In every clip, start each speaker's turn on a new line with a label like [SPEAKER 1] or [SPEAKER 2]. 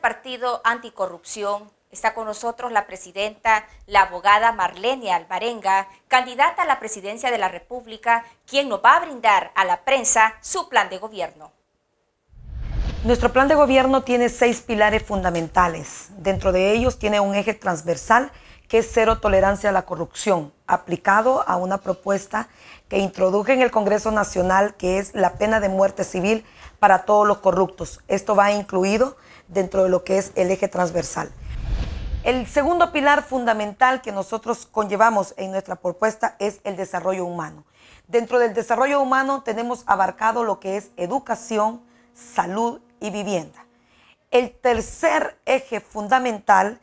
[SPEAKER 1] Partido Anticorrupción. Está con nosotros la presidenta, la abogada Marlene Alvarenga, candidata a la presidencia de la República, quien nos va a brindar a la prensa su plan de gobierno. Nuestro plan de gobierno tiene seis pilares fundamentales. Dentro de ellos tiene un eje transversal que es cero tolerancia a la corrupción, aplicado a una propuesta que introduje en el Congreso Nacional, que es la pena de muerte civil para todos los corruptos. Esto va incluido dentro de lo que es el eje transversal. El segundo pilar fundamental que nosotros conllevamos en nuestra propuesta es el desarrollo humano. Dentro del desarrollo humano tenemos abarcado lo que es educación, salud y vivienda. El tercer eje fundamental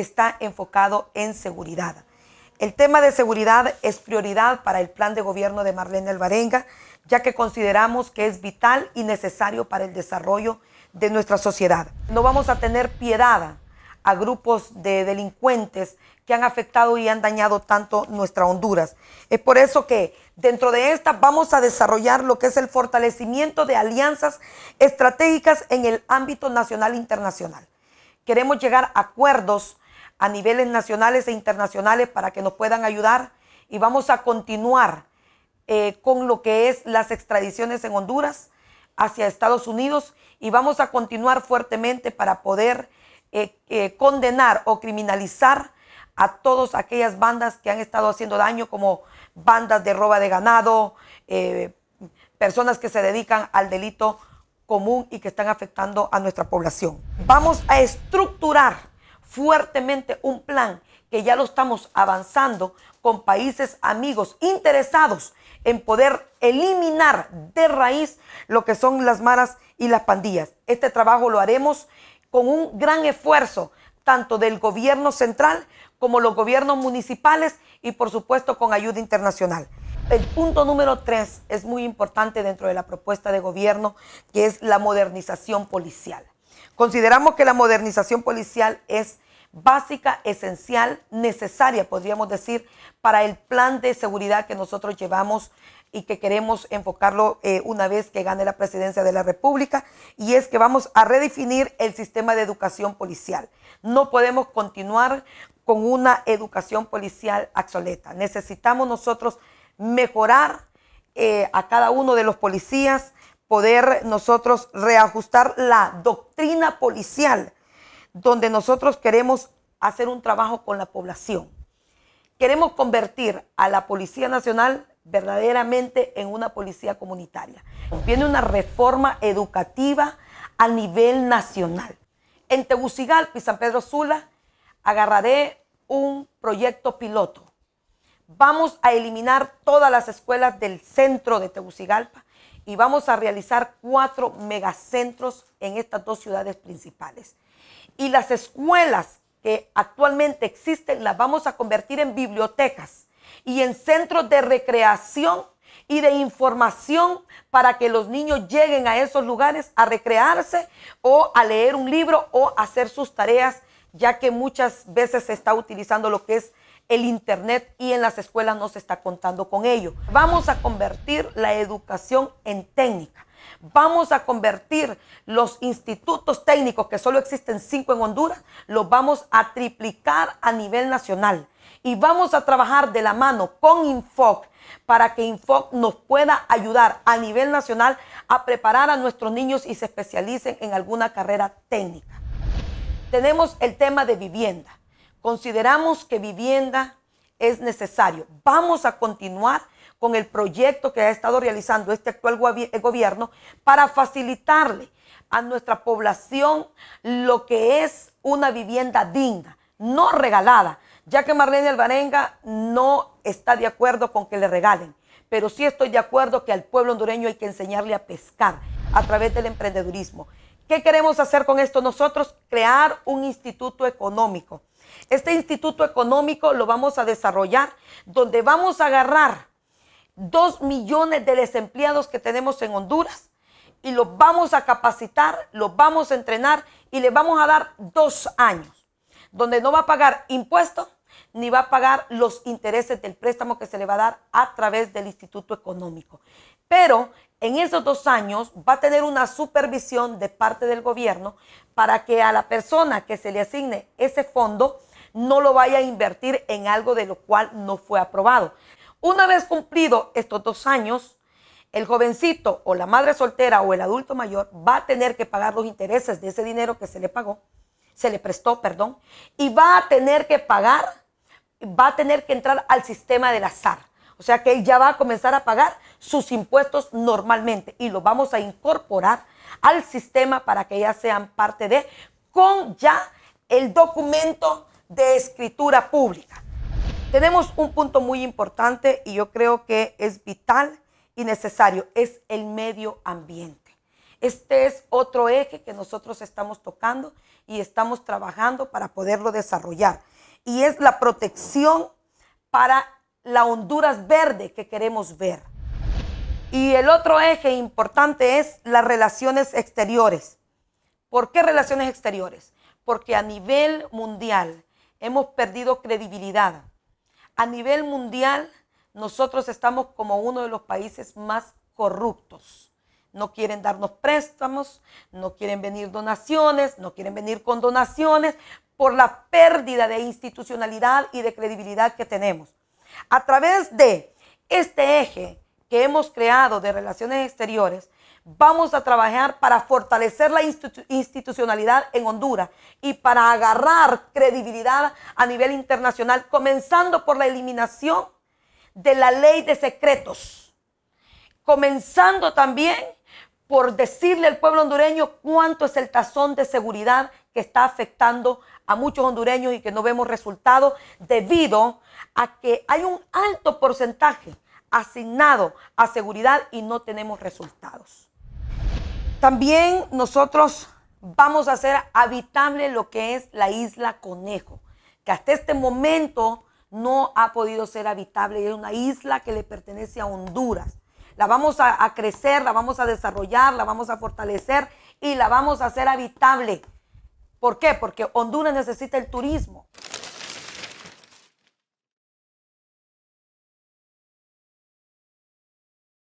[SPEAKER 1] está enfocado en seguridad. El tema de seguridad es prioridad para el plan de gobierno de Marlene Alvarenga, ya que consideramos que es vital y necesario para el desarrollo de nuestra sociedad. No vamos a tener piedad a grupos de delincuentes que han afectado y han dañado tanto nuestra Honduras. Es por eso que dentro de esta vamos a desarrollar lo que es el fortalecimiento de alianzas estratégicas en el ámbito nacional e internacional. Queremos llegar a acuerdos a niveles nacionales e internacionales para que nos puedan ayudar y vamos a continuar eh, con lo que es las extradiciones en Honduras hacia Estados Unidos y vamos a continuar fuertemente para poder eh, eh, condenar o criminalizar a todas aquellas bandas que han estado haciendo daño como bandas de roba de ganado, personas que se dedican al delito común y que están afectando a nuestra población. Vamos a estructurar fuertemente un plan que ya lo estamos avanzando con países amigos interesados en poder eliminar de raíz lo que son las maras y las pandillas. Este trabajo lo haremos con un gran esfuerzo tanto del gobierno central como los gobiernos municipales y por supuesto con ayuda internacional. El punto número tres es muy importante dentro de la propuesta de gobierno, que es la modernización policial. Consideramos que la modernización policial es básica, esencial, necesaria, podríamos decir, para el plan de seguridad que nosotros llevamos y que queremos enfocarlo eh, una vez que gane la presidencia de la República, y es que vamos a redefinir el sistema de educación policial. No podemos continuar con una educación policial obsoleta. Necesitamos nosotros mejorar eh, a cada uno de los policías, poder nosotros reajustar la doctrina policial donde nosotros queremos hacer un trabajo con la población. Queremos convertir a la Policía Nacional verdaderamente en una policía comunitaria. Viene una reforma educativa a nivel nacional. En Tegucigalpa y San Pedro Sula agarraré un proyecto piloto. Vamos a eliminar todas las escuelas del centro de Tegucigalpa y vamos a realizar cuatro megacentros en estas dos ciudades principales y las escuelas que actualmente existen las vamos a convertir en bibliotecas y en centros de recreación y de información para que los niños lleguen a esos lugares a recrearse o a leer un libro o a hacer sus tareas, ya que muchas veces se está utilizando lo que es el Internet y en las escuelas no se está contando con ello. Vamos a convertir la educación en técnica. Vamos a convertir los institutos técnicos, que solo existen cinco en Honduras, los vamos a triplicar a nivel nacional. Y vamos a trabajar de la mano con Infoc para que Infoc nos pueda ayudar a nivel nacional a preparar a nuestros niños y se especialicen en alguna carrera técnica. Tenemos el tema de vivienda. Consideramos que vivienda es necesario. Vamos a continuar con el proyecto que ha estado realizando este actual eh, gobierno para facilitarle a nuestra población lo que es una vivienda digna, no regalada, ya que Marlene Alvarenga no está de acuerdo con que le regalen, pero sí estoy de acuerdo que al pueblo hondureño hay que enseñarle a pescar a través del emprendedurismo. ¿Qué queremos hacer con esto nosotros? Crear un instituto económico. Este instituto económico lo vamos a desarrollar donde vamos a agarrar dos millones de desempleados que tenemos en Honduras y los vamos a capacitar, los vamos a entrenar y les vamos a dar dos años, donde no va a pagar impuestos ni va a pagar los intereses del préstamo que se le va a dar a través del Instituto Económico. Pero en esos dos años va a tener una supervisión de parte del gobierno para que a la persona que se le asigne ese fondo no lo vaya a invertir en algo de lo cual no fue aprobado, una vez cumplido estos dos años, el jovencito o la madre soltera o el adulto mayor va a tener que pagar los intereses de ese dinero que se le pagó, se le prestó, perdón, y va a tener que pagar, va a tener que entrar al sistema del azar. O sea que él ya va a comenzar a pagar sus impuestos normalmente y los vamos a incorporar al sistema para que ya sean parte de, con ya el documento de escritura pública. Tenemos un punto muy importante y yo creo que es vital y necesario, es el medio ambiente. Este es otro eje que nosotros estamos tocando y estamos trabajando para poderlo desarrollar. Y es la protección para la Honduras verde que queremos ver. Y el otro eje importante es las relaciones exteriores. ¿Por qué relaciones exteriores? Porque a nivel mundial hemos perdido credibilidad a nivel mundial, nosotros estamos como uno de los países más corruptos. No quieren darnos préstamos, no quieren venir donaciones, no quieren venir con donaciones por la pérdida de institucionalidad y de credibilidad que tenemos. A través de este eje que hemos creado de relaciones exteriores, vamos a trabajar para fortalecer la institucionalidad en Honduras y para agarrar credibilidad a nivel internacional, comenzando por la eliminación de la ley de secretos, comenzando también por decirle al pueblo hondureño cuánto es el tazón de seguridad que está afectando a muchos hondureños y que no vemos resultados debido a que hay un alto porcentaje asignado a seguridad y no tenemos resultados. También nosotros vamos a hacer habitable lo que es la isla Conejo, que hasta este momento no ha podido ser habitable. Es una isla que le pertenece a Honduras. La vamos a, crecer, la vamos a desarrollar, la vamos a fortalecer y la vamos a hacer habitable. ¿Por qué? Porque Honduras necesita el turismo.